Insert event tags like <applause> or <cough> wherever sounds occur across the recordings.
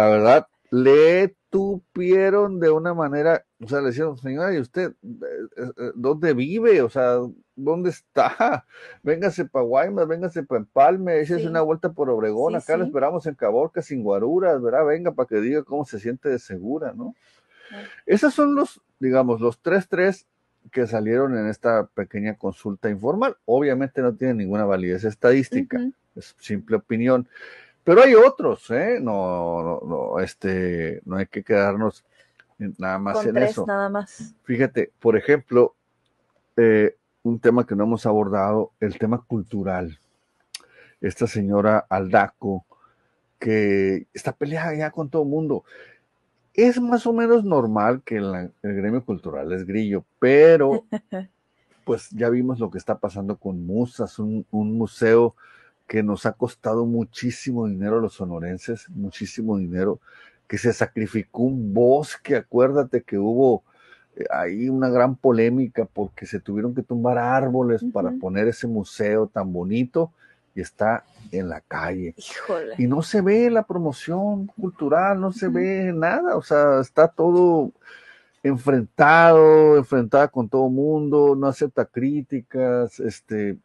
la verdad, le tupieron de una manera, o sea, le dijeron, señora, ¿y usted eh, eh, dónde vive? O sea, ¿dónde está? <laughs> Véngase para Guaymas, véngase para Empalme, es una vuelta por Obregón, acá lo esperamos en Caborca, sin guaruras, ¿verdad? Venga para que diga cómo se siente de segura, ¿no? Esos son los, digamos, los tres, tres que salieron en esta pequeña consulta informal. Obviamente no tienen ninguna validez estadística, es simple opinión. Pero hay otros, ¿eh? No, no, este, no hay que quedarnos nada más en eso. Nada más. Fíjate, por ejemplo, eh, un tema que no hemos abordado, el tema cultural. Esta señora Aldaco, que está peleada ya con todo el mundo. Es más o menos normal que el gremio cultural es grillo, pero <laughs> pues ya vimos lo que está pasando con Musas, un museo que nos ha costado muchísimo dinero a los sonorenses, muchísimo dinero, que se sacrificó un bosque, acuérdate que hubo eh, ahí una gran polémica porque se tuvieron que tumbar árboles para poner ese museo tan bonito y está en la calle. Híjole. Y no se ve la promoción cultural, no se ve nada, o sea, está todo enfrentado, enfrentada con todo mundo, no acepta críticas, este,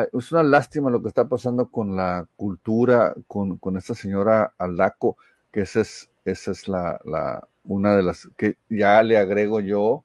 Ah, es una lástima lo que está pasando con la cultura, con, con esta señora Alaco, que esa es, esa es la, la, una de las que ya le agrego yo